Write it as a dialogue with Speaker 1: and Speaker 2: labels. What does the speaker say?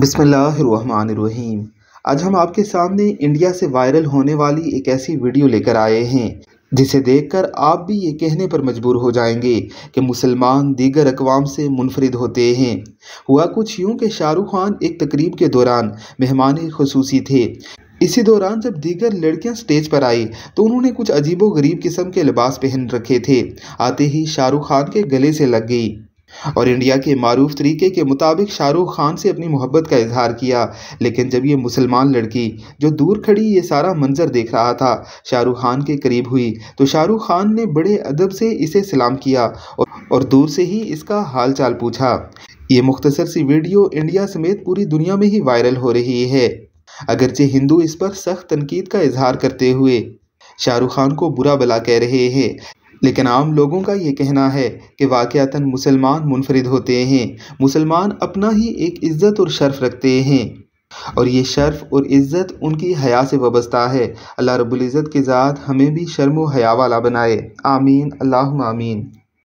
Speaker 1: बिसमीम आज हम आपके सामने इंडिया से वायरल होने वाली एक ऐसी वीडियो लेकर आए हैं जिसे देखकर आप भी ये कहने पर मजबूर हो जाएंगे कि मुसलमान दीगर अकवाम से मुनफरद होते हैं हुआ कुछ यूँ कि शाहरुख खान एक तकरीब के दौरान मेहमान खसूसी थे इसी दौरान जब दीगर लड़कियां स्टेज पर आई तो उन्होंने कुछ अजीबो गरीब किस्म के लिबास पहन रखे थे आते ही शाहरुख खान के गले से लग गई और इंडिया के मरूफ तरीके के मुताबिक शाहरुख खान से अपनी मोहब्बत का इजहार किया लेकिन जब ये मुसलमान लड़की जो दूर खड़ी ये सारा मंजर देख रहा था शाहरुख खान के करीब हुई तो शाहरुख खान ने बड़े अदब से इसे सलाम किया और दूर से ही इसका हाल चाल पूछा ये मुख्तसर सी वीडियो इंडिया समेत पूरी दुनिया में ही वायरल हो रही है अगरचे हिंदू इस पर सख्त तनकीद का इजहार करते हुए शाहरुख खान को बुरा भला कह रहे हैं लेकिन आम लोगों का ये कहना है कि वाक़ता मुसलमान मुनफरद होते हैं मुसलमान अपना ही एक इज़्ज़त और शर्फ रखते हैं और ये शर्फ और इज़्ज़त उनकी हया से वाबस्ता है अल्लाह रबुल्ज़त के ज़ात हमें भी शर्म व हया वाला बनाए आमीन अल्लाह आमीन